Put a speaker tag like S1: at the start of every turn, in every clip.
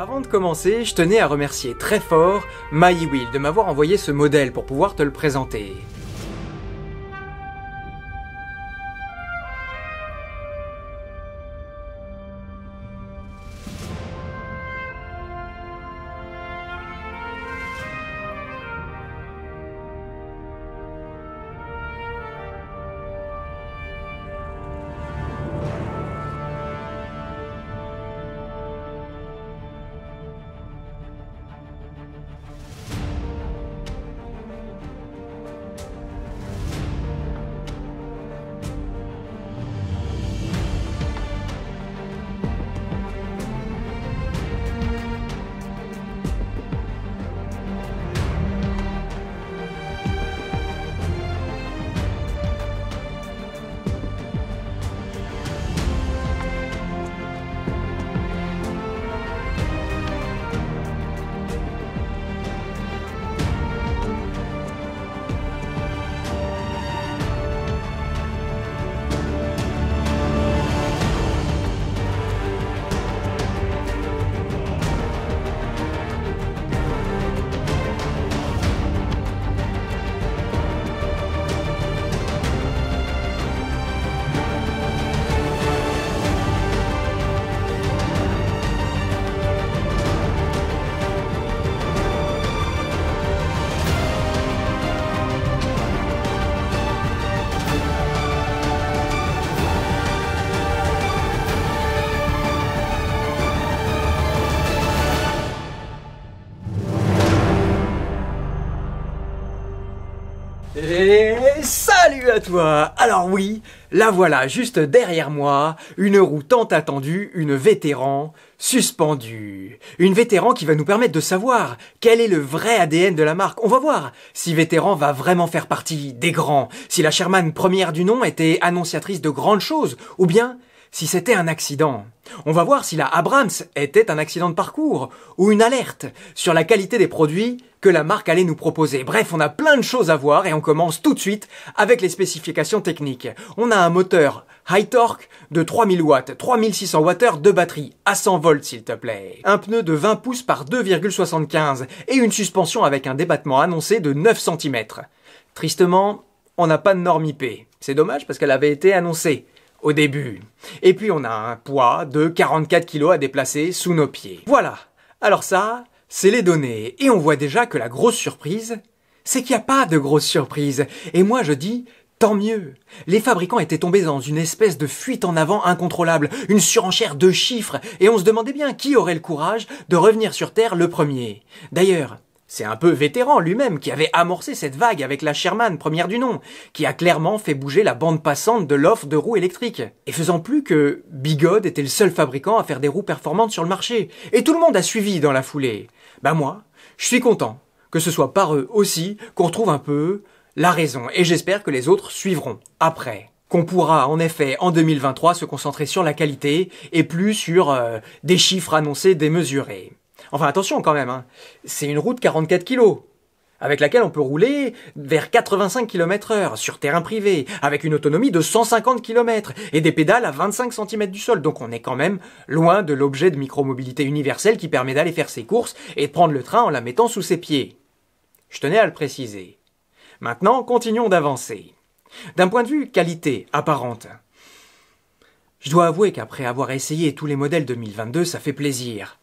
S1: Avant de commencer, je tenais à remercier très fort MyWill de m'avoir envoyé ce modèle pour pouvoir te le présenter. Alors oui, la voilà juste derrière moi, une roue tant attendue, une vétéran suspendue. Une vétéran qui va nous permettre de savoir quel est le vrai ADN de la marque. On va voir si vétéran va vraiment faire partie des grands, si la Sherman première du nom était annonciatrice de grandes choses, ou bien si c'était un accident. On va voir si la Abrams était un accident de parcours ou une alerte sur la qualité des produits que la marque allait nous proposer. Bref, on a plein de choses à voir et on commence tout de suite avec les spécifications techniques. On a un moteur high torque de 3000 watts, 3600 Wh de batterie à 100 volts s'il te plaît. Un pneu de 20 pouces par 2,75 et une suspension avec un débattement annoncé de 9 cm. Tristement, on n'a pas de norme IP. C'est dommage parce qu'elle avait été annoncée au début. Et puis on a un poids de 44 kg à déplacer sous nos pieds. Voilà. Alors ça, c'est les données. Et on voit déjà que la grosse surprise, c'est qu'il n'y a pas de grosse surprise. Et moi je dis, Tant mieux Les fabricants étaient tombés dans une espèce de fuite en avant incontrôlable, une surenchère de chiffres, et on se demandait bien qui aurait le courage de revenir sur Terre le premier. D'ailleurs, c'est un peu vétéran lui-même qui avait amorcé cette vague avec la Sherman, première du nom, qui a clairement fait bouger la bande passante de l'offre de roues électriques. Et faisant plus que Bigode était le seul fabricant à faire des roues performantes sur le marché. Et tout le monde a suivi dans la foulée. Bah moi, je suis content que ce soit par eux aussi qu'on trouve un peu la raison. Et j'espère que les autres suivront après qu'on pourra en effet en 2023 se concentrer sur la qualité et plus sur euh, des chiffres annoncés démesurés. Enfin, attention quand même, hein. c'est une route 44 kg, avec laquelle on peut rouler vers 85 km heure sur terrain privé, avec une autonomie de 150 km et des pédales à 25 cm du sol. Donc on est quand même loin de l'objet de micromobilité universelle qui permet d'aller faire ses courses et de prendre le train en la mettant sous ses pieds. Je tenais à le préciser. Maintenant, continuons d'avancer. D'un point de vue qualité apparente, je dois avouer qu'après avoir essayé tous les modèles 2022, ça fait plaisir.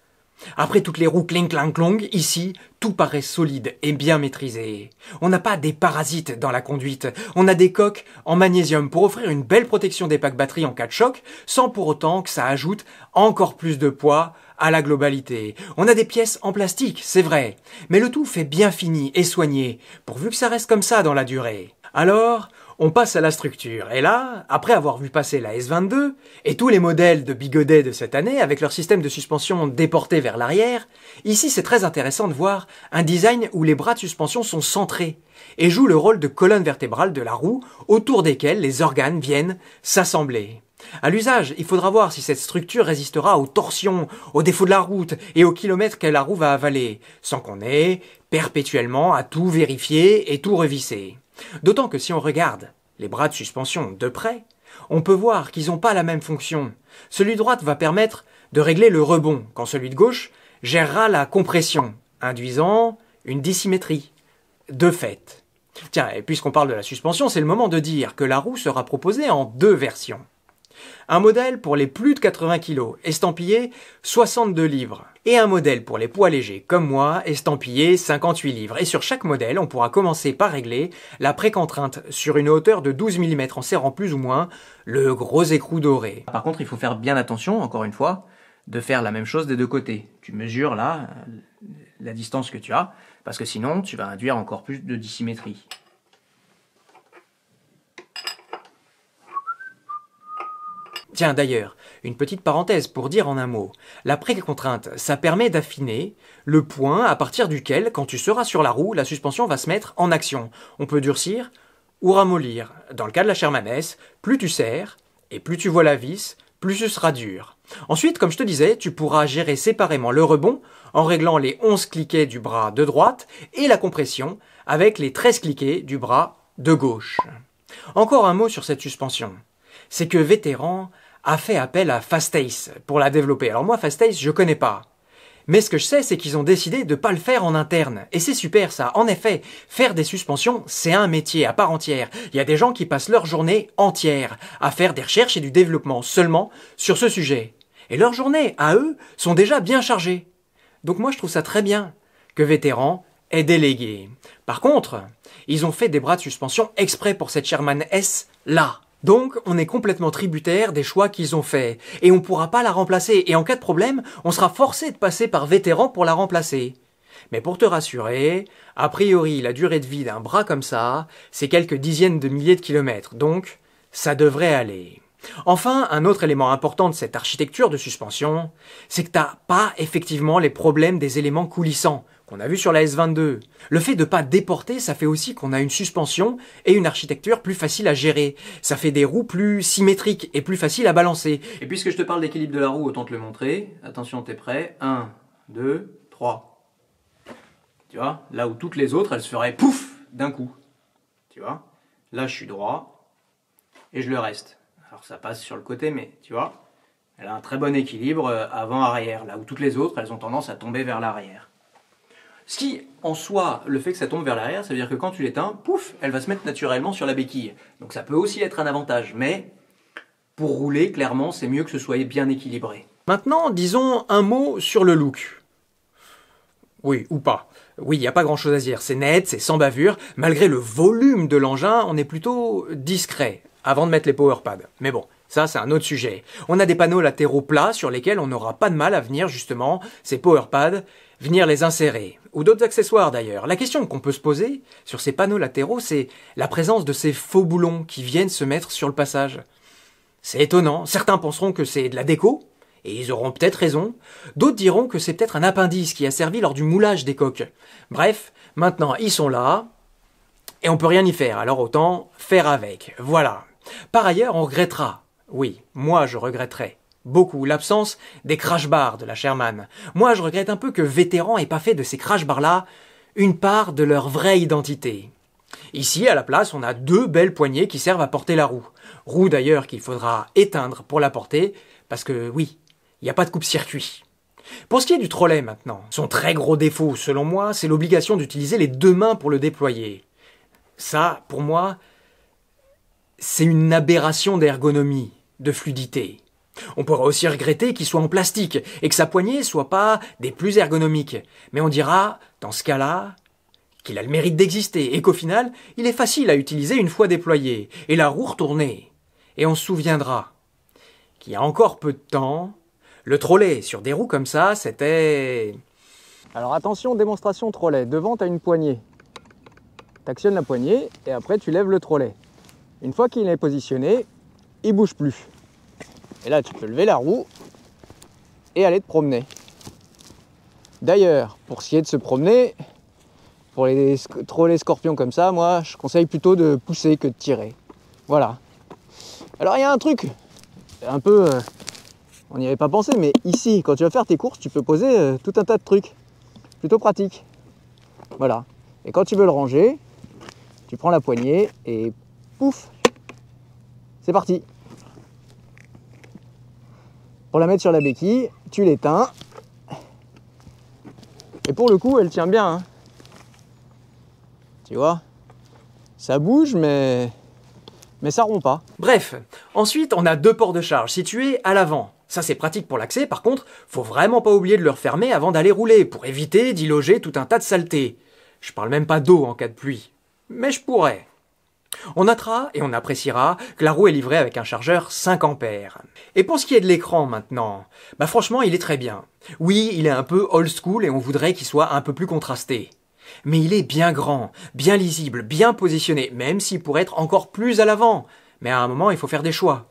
S1: Après toutes les roues clink clang clong, ici, tout paraît solide et bien maîtrisé. On n'a pas des parasites dans la conduite, on a des coques en magnésium pour offrir une belle protection des packs batteries en cas de choc, sans pour autant que ça ajoute encore plus de poids à la globalité. On a des pièces en plastique, c'est vrai, mais le tout fait bien fini et soigné, pourvu que ça reste comme ça dans la durée. Alors, on passe à la structure, et là, après avoir vu passer la S22, et tous les modèles de Bigodet de cette année avec leur système de suspension déporté vers l'arrière, ici c'est très intéressant de voir un design où les bras de suspension sont centrés, et jouent le rôle de colonne vertébrale de la roue autour desquelles les organes viennent s'assembler. À l'usage, il faudra voir si cette structure résistera aux torsions, aux défauts de la route et aux kilomètres que la roue va avaler, sans qu'on ait perpétuellement à tout vérifier et tout revisser. D'autant que si on regarde les bras de suspension de près, on peut voir qu'ils n'ont pas la même fonction. Celui de droite va permettre de régler le rebond, quand celui de gauche gérera la compression, induisant une dissymétrie. De fait. Tiens, et puisqu'on parle de la suspension, c'est le moment de dire que la roue sera proposée en deux versions un modèle pour les plus de 80 kg, estampillé 62 livres, et un modèle pour les poids légers comme moi, estampillé 58 livres. Et sur chaque modèle, on pourra commencer par régler la précontrainte sur une hauteur de 12 mm en serrant plus ou moins le gros écrou doré. Par contre, il faut faire bien attention, encore une fois, de faire la même chose des deux côtés. Tu mesures là euh, la distance que tu as, parce que sinon tu vas induire encore plus de dissymétrie. Tiens d'ailleurs, une petite parenthèse pour dire en un mot. La pré-contrainte, ça permet d'affiner le point à partir duquel, quand tu seras sur la roue, la suspension va se mettre en action. On peut durcir ou ramollir. Dans le cas de la S, plus tu serres et plus tu vois la vis, plus ce sera dur. Ensuite, comme je te disais, tu pourras gérer séparément le rebond en réglant les 11 cliquets du bras de droite et la compression avec les 13 cliquets du bras de gauche. Encore un mot sur cette suspension. C'est que Vétéran a fait appel à Fastace pour la développer. Alors moi, Fastace, je connais pas. Mais ce que je sais, c'est qu'ils ont décidé de pas le faire en interne. Et c'est super ça. En effet, faire des suspensions, c'est un métier à part entière. Il y a des gens qui passent leur journée entière à faire des recherches et du développement seulement sur ce sujet. Et leurs journées, à eux, sont déjà bien chargées. Donc moi, je trouve ça très bien que Vétéran est délégué. Par contre, ils ont fait des bras de suspension exprès pour cette Sherman S là. Donc, on est complètement tributaire des choix qu'ils ont faits, et on ne pourra pas la remplacer, et en cas de problème, on sera forcé de passer par vétéran pour la remplacer. Mais pour te rassurer, a priori, la durée de vie d'un bras comme ça, c'est quelques dizaines de milliers de kilomètres, donc ça devrait aller. Enfin, un autre élément important de cette architecture de suspension, c'est que t'as pas effectivement les problèmes des éléments coulissants, qu'on a vu sur la S22. Le fait de pas déporter, ça fait aussi qu'on a une suspension et une architecture plus facile à gérer. Ça fait des roues plus symétriques et plus faciles à balancer. Et puisque je te parle d'équilibre de la roue, autant te le montrer. Attention, t'es prêt 1, 2, 3. Tu vois Là où toutes les autres, elles se feraient pouf d'un coup. Tu vois Là, je suis droit et je le reste. Alors ça passe sur le côté, mais tu vois elle a un très bon équilibre euh, avant-arrière, là où toutes les autres, elles ont tendance à tomber vers l'arrière. Ce qui, en soi, le fait que ça tombe vers l'arrière, ça veut dire que quand tu l'éteins, pouf, elle va se mettre naturellement sur la béquille. Donc ça peut aussi être un avantage, mais pour rouler, clairement, c'est mieux que ce soit bien équilibré. Maintenant, disons un mot sur le look. Oui, ou pas. Oui, il n'y a pas grand chose à dire. C'est net, c'est sans bavure. Malgré le volume de l'engin, on est plutôt discret avant de mettre les power pads. Mais bon. Ça, c'est un autre sujet. On a des panneaux latéraux plats sur lesquels on n'aura pas de mal à venir, justement, ces powerpads, venir les insérer. Ou d'autres accessoires d'ailleurs. La question qu'on peut se poser sur ces panneaux latéraux, c'est la présence de ces faux boulons qui viennent se mettre sur le passage. C'est étonnant. Certains penseront que c'est de la déco, et ils auront peut-être raison. D'autres diront que c'est peut-être un appendice qui a servi lors du moulage des coques. Bref, maintenant ils sont là, et on peut rien y faire, alors autant faire avec. Voilà. Par ailleurs, on regrettera oui, moi je regretterais beaucoup l'absence des crash bars de la Sherman. Moi je regrette un peu que Vétéran ait pas fait de ces crash bars là une part de leur vraie identité. Ici, à la place, on a deux belles poignées qui servent à porter la roue. Roue d'ailleurs qu'il faudra éteindre pour la porter, parce que oui, il n'y a pas de coupe-circuit. Pour ce qui est du trolley maintenant, son très gros défaut, selon moi, c'est l'obligation d'utiliser les deux mains pour le déployer. Ça, pour moi, c'est une aberration d'ergonomie, de fluidité. On pourra aussi regretter qu'il soit en plastique et que sa poignée soit pas des plus ergonomiques. Mais on dira, dans ce cas-là, qu'il a le mérite d'exister et qu'au final, il est facile à utiliser une fois déployé et la roue retournée. Et on se souviendra qu'il y a encore peu de temps, le trolley sur des roues comme ça, c'était... Alors attention, démonstration trolley. Devant, tu as une poignée. Tu actionnes la poignée et après, tu lèves le trolley. Une fois qu'il est positionné, il bouge plus. Et là, tu peux lever la roue et aller te promener. D'ailleurs, pour essayer de se promener, pour les trop les scorpions comme ça, moi, je conseille plutôt de pousser que de tirer. Voilà. Alors, il y a un truc un peu euh, on n'y avait pas pensé, mais ici, quand tu vas faire tes courses, tu peux poser euh, tout un tas de trucs. Plutôt pratique. Voilà. Et quand tu veux le ranger, tu prends la poignée et Pouf C'est parti Pour la mettre sur la béquille, tu l'éteins. Et pour le coup, elle tient bien. Hein. Tu vois Ça bouge, mais... Mais ça rompt pas. Bref, ensuite, on a deux ports de charge situés à l'avant. Ça c'est pratique pour l'accès, par contre, faut vraiment pas oublier de le refermer avant d'aller rouler, pour éviter d'y loger tout un tas de saletés. Je parle même pas d'eau en cas de pluie. Mais je pourrais. On notera et on appréciera que la roue est livrée avec un chargeur 5 ampères. Et pour ce qui est de l'écran maintenant, bah franchement il est très bien. Oui, il est un peu old school et on voudrait qu'il soit un peu plus contrasté. Mais il est bien grand, bien lisible, bien positionné, même s'il pourrait être encore plus à l'avant. Mais à un moment il faut faire des choix.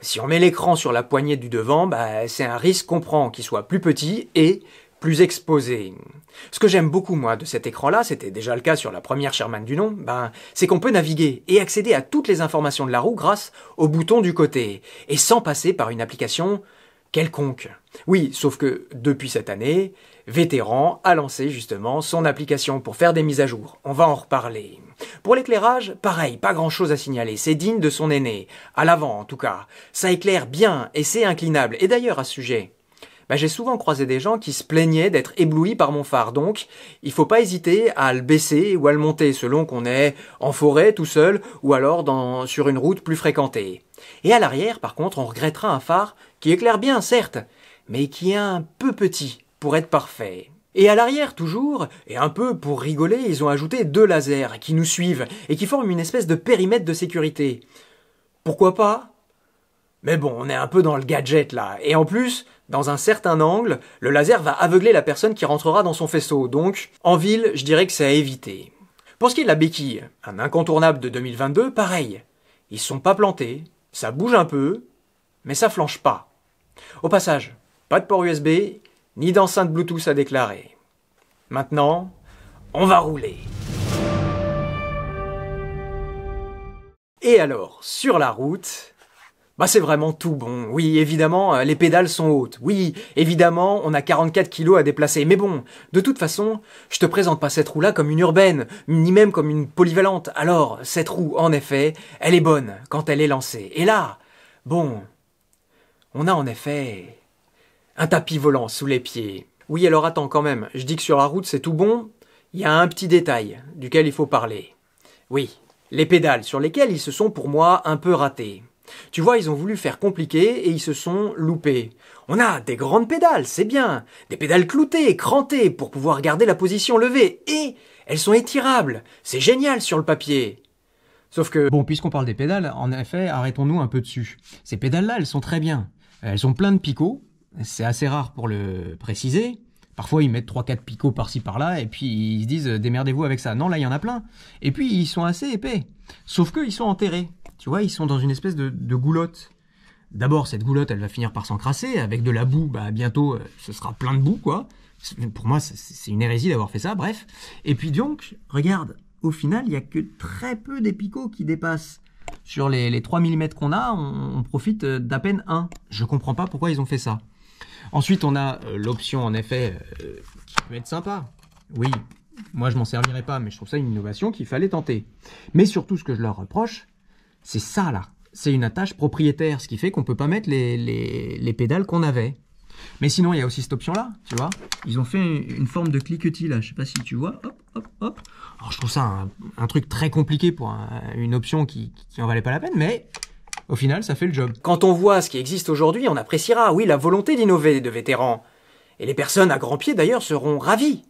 S1: Si on met l'écran sur la poignée du devant, bah, c'est un risque qu'on prend qu'il soit plus petit et plus exposé. Ce que j'aime beaucoup, moi, de cet écran-là, c'était déjà le cas sur la première Sherman du nom, ben, c'est qu'on peut naviguer et accéder à toutes les informations de la roue grâce au bouton du côté, et sans passer par une application quelconque. Oui, sauf que depuis cette année, Vétéran a lancé justement son application pour faire des mises à jour. On va en reparler. Pour l'éclairage, pareil, pas grand chose à signaler. C'est digne de son aîné. À l'avant, en tout cas. Ça éclaire bien et c'est inclinable. Et d'ailleurs, à ce sujet, bah, j'ai souvent croisé des gens qui se plaignaient d'être éblouis par mon phare. Donc, il faut pas hésiter à le baisser ou à le monter selon qu'on est en forêt tout seul ou alors sur une route plus fréquentée. Et à l'arrière, par contre, on regrettera un phare qui éclaire bien, certes, mais qui est un peu petit pour être parfait. Et à l'arrière, toujours, et un peu pour rigoler, ils ont ajouté deux lasers qui nous suivent et qui forment une espèce de périmètre de sécurité. Pourquoi pas mais bon, on est un peu dans le gadget là. Et en plus, dans un certain angle, le laser va aveugler la personne qui rentrera dans son faisceau. Donc, en ville, je dirais que c'est à éviter. Pour ce qui est de la béquille, un incontournable de 2022, pareil. Ils sont pas plantés, ça bouge un peu, mais ça flanche pas. Au passage, pas de port USB, ni d'enceinte Bluetooth à déclarer. Maintenant, on va rouler. Et alors, sur la route, bah c'est vraiment tout bon. Oui, évidemment, euh, les pédales sont hautes. Oui, évidemment, on a 44 kilos à déplacer. Mais bon, de toute façon, je te présente pas cette roue-là comme une urbaine, ni même comme une polyvalente. Alors, cette roue, en effet, elle est bonne quand elle est lancée. Et là, bon, on a en effet un tapis volant sous les pieds. Oui, alors attends quand même, je dis que sur la route c'est tout bon, il y a un petit détail duquel il faut parler. Oui, les pédales sur lesquelles ils se sont pour moi un peu ratés. Tu vois, ils ont voulu faire compliqué et ils se sont loupés. On a des grandes pédales, c'est bien, des pédales cloutées, crantées pour pouvoir garder la position levée et elles sont étirables. C'est génial sur le papier. Sauf que bon, puisqu'on parle des pédales, en effet, arrêtons-nous un peu dessus. Ces pédales-là, elles sont très bien. Elles ont plein de picots, c'est assez rare pour le préciser. Parfois, ils mettent 3-4 picots par-ci par-là, et puis ils se disent euh, démerdez-vous avec ça. Non, là, il y en a plein. Et puis, ils sont assez épais. Sauf qu'ils sont enterrés. Tu vois, ils sont dans une espèce de, goulotte. D'abord, cette goulotte, elle va finir par s'encrasser. Avec de la boue, bah, bientôt, euh, ce sera plein de boue, quoi. Pour moi, c'est une hérésie d'avoir fait ça, bref. Et puis donc, regarde, au final, il n'y a que très peu des picots qui dépassent. Sur les, 3 mm qu'on a, on, on profite euh, d'à peine un. Je comprends pas pourquoi ils ont fait ça. Ensuite, on a euh, l'option, en effet, euh, qui peut être sympa. Oui, moi, je m'en servirais pas, mais je trouve ça une innovation qu'il fallait tenter. Mais surtout, ce que je leur reproche, c'est ça, là. C'est une attache propriétaire, ce qui fait qu'on ne peut pas mettre les, pédales qu'on avait. Mais sinon, il y a aussi cette option-là, tu vois. Ils ont fait une, forme de cliquetis, là. Je ne sais pas si tu vois. Hop, hop, hop. Alors, je trouve ça un, truc très compliqué pour une option qui, n'en valait pas la peine, mais au final, ça fait le job. Quand on voit ce qui existe aujourd'hui, on appréciera, oui, la volonté d'innover de vétérans. Et les personnes à grands pieds, d'ailleurs, seront ravies.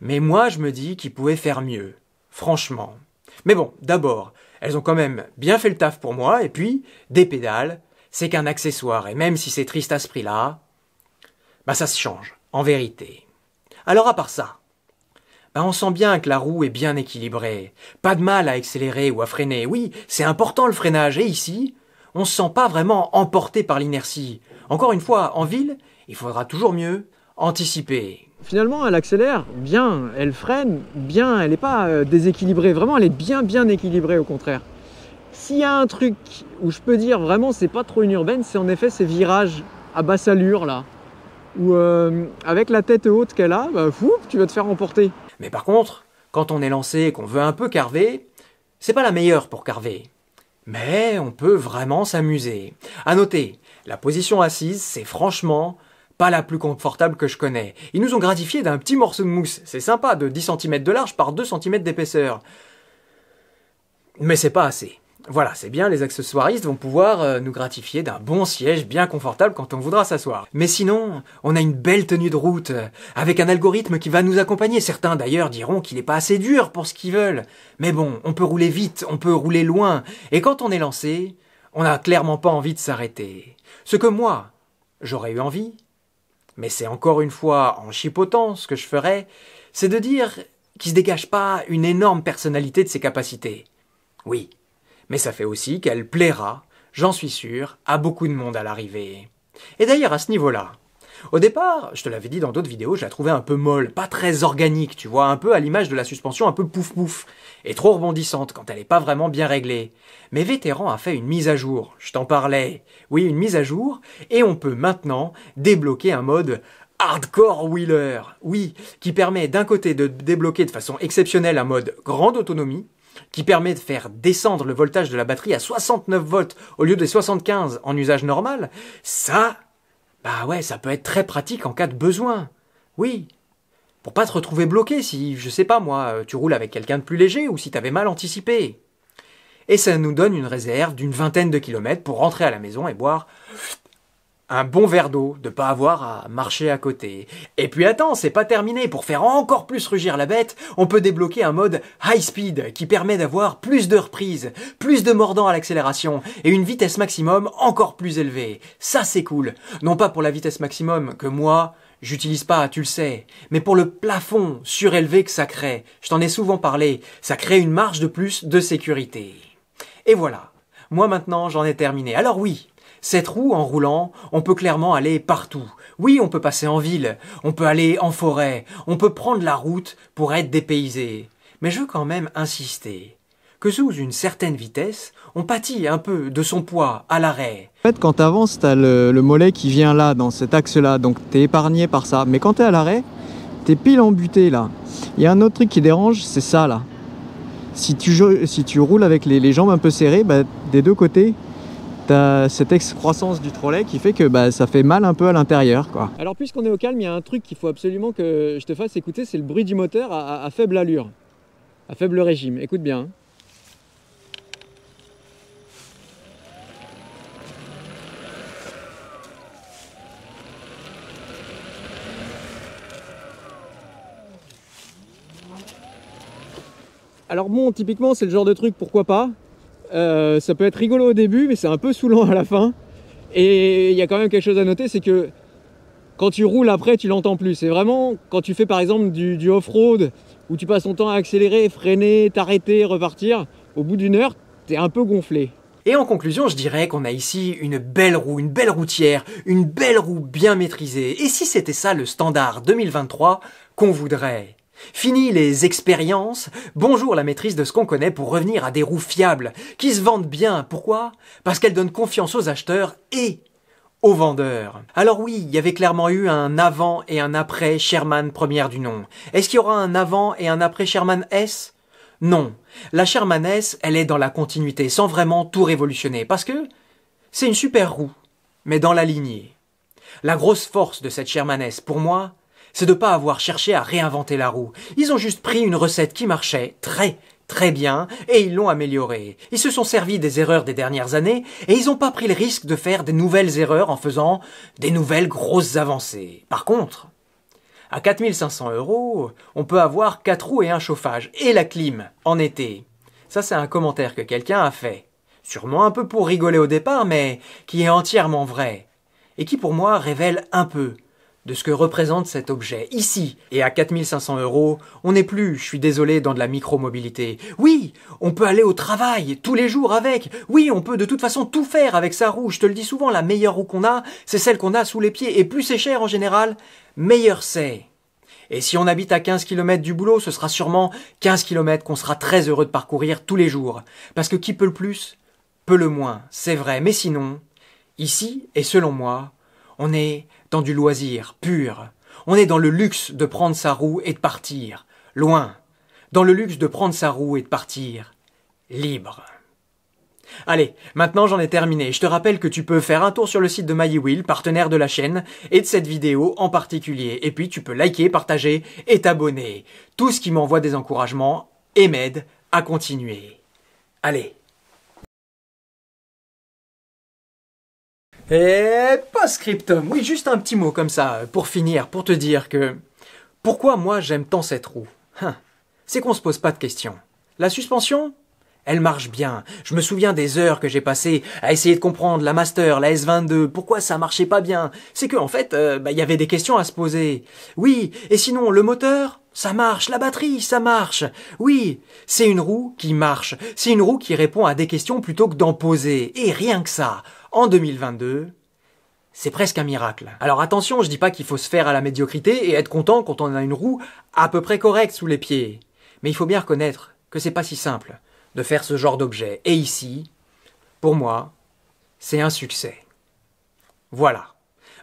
S1: Mais moi, je me dis qu'ils pouvaient faire mieux. Franchement. Mais bon, d'abord, elles ont quand même bien fait le taf pour moi, et puis, des pédales, c'est qu'un accessoire, et même si c'est triste à ce prix-là, bah ça se change, en vérité. Alors à part ça, bah, on sent bien que la roue est bien équilibrée. Pas de mal à accélérer ou à freiner. Oui, c'est important le freinage. Et ici, on se sent pas vraiment emporté par l'inertie. Encore une fois, en ville, il faudra toujours mieux anticiper. Finalement, elle accélère bien, elle freine bien, elle n'est pas euh, déséquilibrée. Vraiment, elle est bien, bien équilibrée au contraire. S'il y a un truc où je peux dire vraiment c'est pas trop une urbaine, c'est en effet ces virages à basse allure là, où euh, avec la tête haute qu'elle a, bah, fou, tu vas te faire emporter. Mais par contre, quand on est lancé et qu'on veut un peu carver, c'est pas la meilleure pour carver. Mais on peut vraiment s'amuser. À noter, la position assise, c'est franchement pas la plus confortable que je connais. Ils nous ont gratifié d'un petit morceau de mousse. C'est sympa, de 10 cm de large par 2 cm d'épaisseur. Mais c'est pas assez. Voilà, c'est bien, les accessoiristes vont pouvoir euh, nous gratifier d'un bon siège bien confortable quand on voudra s'asseoir. Mais sinon, on a une belle tenue de route, euh, avec un algorithme qui va nous accompagner. Certains d'ailleurs diront qu'il n'est pas assez dur pour ce qu'ils veulent. Mais bon, on peut rouler vite, on peut rouler loin, et quand on est lancé, on n'a clairement pas envie de s'arrêter. Ce que moi, j'aurais eu envie, mais c'est encore une fois en chipotant ce que je ferais, c'est de dire qu'il se dégage pas une énorme personnalité de ses capacités. Oui, mais ça fait aussi qu'elle plaira, j'en suis sûr, à beaucoup de monde à l'arrivée. Et d'ailleurs, à ce niveau-là, au départ, je te l'avais dit dans d'autres vidéos, je la trouvais un peu molle, pas très organique, tu vois, un peu à l'image de la suspension un peu pouf-pouf, et trop rebondissante quand elle n'est pas vraiment bien réglée. Mais Vétéran a fait une mise à jour, je t'en parlais. Oui, une mise à jour, et on peut maintenant débloquer un mode Hardcore Wheeler, oui, qui permet d'un côté de débloquer de façon exceptionnelle un mode grande autonomie, qui permet de faire descendre le voltage de la batterie à 69 volts au lieu des 75 en usage normal, ça, bah ouais, ça peut être très pratique en cas de besoin. Oui. Pour pas te retrouver bloqué si, je sais pas moi, euh, tu roules avec quelqu'un de plus léger ou si t'avais mal anticipé. Et ça nous donne une réserve d'une vingtaine de kilomètres pour rentrer à la maison et boire un bon verre d'eau, de pas avoir à marcher à côté. Et puis attends, c'est pas terminé, pour faire encore plus rugir la bête, on peut débloquer un mode high speed qui permet d'avoir plus de reprises, plus de mordants à l'accélération et une vitesse maximum encore plus élevée. Ça c'est cool. Non pas pour la vitesse maximum que moi, j'utilise pas, tu le sais, mais pour le plafond surélevé que ça crée. Je t'en ai souvent parlé, ça crée une marge de plus de sécurité. Et voilà. Moi maintenant, j'en ai terminé. Alors oui, cette roue, en roulant, on peut clairement aller partout. Oui, on peut passer en ville, on peut aller en forêt, on peut prendre la route pour être dépaysé. Mais je veux quand même insister que sous une certaine vitesse, on pâtit un peu de son poids à l'arrêt. En fait, quand t'avances, t'as le, le mollet qui vient là, dans cet axe-là, donc t'es épargné par ça. Mais quand t'es à l'arrêt, t'es pile embuté là. Il y a un autre truc qui dérange, c'est ça là. Si tu, roules avec les, les jambes un peu serrées, bah, des deux côtés, euh, cette excroissance du trolley qui fait que bah, ça fait mal un peu à l'intérieur. Alors puisqu'on est au calme, il y a un truc qu'il faut absolument que je te fasse écouter, c'est le bruit du moteur à, faible allure, à faible régime. Écoute bien. Hein. Alors bon, typiquement, c'est le genre de truc, pourquoi pas euh, ça peut être rigolo au début, mais c'est un peu saoulant à la fin. Et il y a quand même quelque chose à noter, c'est que quand tu roules après, tu l'entends plus. C'est vraiment quand tu fais par exemple du, du off-road, où tu passes ton temps à accélérer, freiner, t'arrêter, repartir, au bout d'une heure, t'es un peu gonflé. Et en conclusion, je dirais qu'on a ici une belle roue, une belle routière, une belle roue bien maîtrisée. Et si c'était ça le standard 2023 qu'on voudrait Fini les expériences, bonjour la maîtrise de ce qu'on connaît pour revenir à des roues fiables, qui se vendent bien. Pourquoi Parce qu'elles donnent confiance aux acheteurs et aux vendeurs. Alors oui, il y avait clairement eu un avant et un après Sherman première du nom. Est-ce qu'il y aura un avant et un après Sherman S Non. La Sherman S, elle est dans la continuité, sans vraiment tout révolutionner, parce que c'est une super roue, mais dans la lignée. La grosse force de cette Sherman S, pour moi, c'est de ne pas avoir cherché à réinventer la roue. Ils ont juste pris une recette qui marchait très, très bien et ils l'ont améliorée. Ils se sont servis des erreurs des dernières années et ils n'ont pas pris le risque de faire des nouvelles erreurs en faisant des nouvelles grosses avancées. Par contre, à 4500 euros, on peut avoir quatre roues et un chauffage et la clim en été. Ça, c'est un commentaire que quelqu'un a fait. Sûrement un peu pour rigoler au départ, mais qui est entièrement vrai. Et qui pour moi révèle un peu de ce que représente cet objet ici. Et à 4500 euros, on n'est plus, je suis désolé, dans de la micro-mobilité. Oui, on peut aller au travail tous les jours avec. Oui, on peut de toute façon tout faire avec sa roue. Je te le dis souvent, la meilleure roue qu'on a, c'est celle qu'on a sous les pieds. Et plus c'est cher en général, meilleur c'est. Et si on habite à 15 km du boulot, ce sera sûrement 15 km qu'on sera très heureux de parcourir tous les jours. Parce que qui peut le plus, peut le moins, c'est vrai. Mais sinon, ici, et selon moi, on est dans du loisir pur. On est dans le luxe de prendre sa roue et de partir. Loin. Dans le luxe de prendre sa roue et de partir. Libre. Allez, maintenant j'en ai terminé. Je te rappelle que tu peux faire un tour sur le site de MyWheel, partenaire de la chaîne, et de cette vidéo en particulier. Et puis tu peux liker, partager et t'abonner. Tout ce qui m'envoie des encouragements et m'aide à continuer. Allez Et eh, pas scriptum oui, juste un petit mot comme ça, pour finir, pour te dire que... Pourquoi moi j'aime tant cette roue hein. C'est qu'on se pose pas de questions. La suspension, elle marche bien. Je me souviens des heures que j'ai passées à essayer de comprendre la Master, la S22, pourquoi ça marchait pas bien. C'est que, en fait, euh, bah, il y avait des questions à se poser. Oui, et sinon, le moteur ça marche, la batterie, ça marche. Oui, c'est une roue qui marche, c'est une roue qui répond à des questions plutôt que d'en poser. Et rien que ça, en 2022, c'est presque un miracle. Alors attention, je dis pas qu'il faut se faire à la médiocrité et être content quand on a une roue à peu près correcte sous les pieds. Mais il faut bien reconnaître que c'est pas si simple de faire ce genre d'objet. Et ici, pour moi, c'est un succès. Voilà.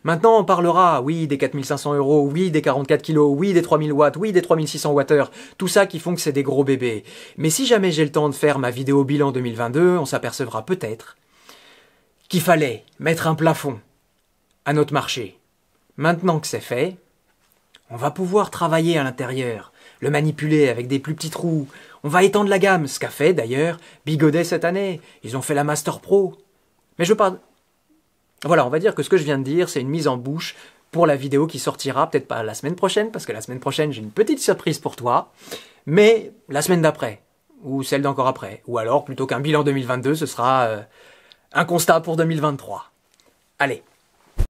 S1: Maintenant, on parlera, oui, des 4500 euros, oui, des 44 kilos, oui, des 3000 watts, oui, des 3600 watt-heures, tout ça qui font que c'est des gros bébés. Mais si jamais j'ai le temps de faire ma vidéo bilan 2022, on s'apercevra peut-être qu'il fallait mettre un plafond à notre marché. Maintenant que c'est fait, on va pouvoir travailler à l'intérieur, le manipuler avec des plus petits trous, on va étendre la gamme, ce qu'a fait d'ailleurs Bigodet cette année. Ils ont fait la Master Pro. Mais je parle. Voilà, on va dire que ce que je viens de dire, c'est une mise en bouche pour la vidéo qui sortira, peut-être pas la semaine prochaine, parce que la semaine prochaine, j'ai une petite surprise pour toi, mais la semaine d'après, ou celle d'encore après. Ou alors, plutôt qu'un bilan 2022, ce sera euh, un constat pour 2023. Allez,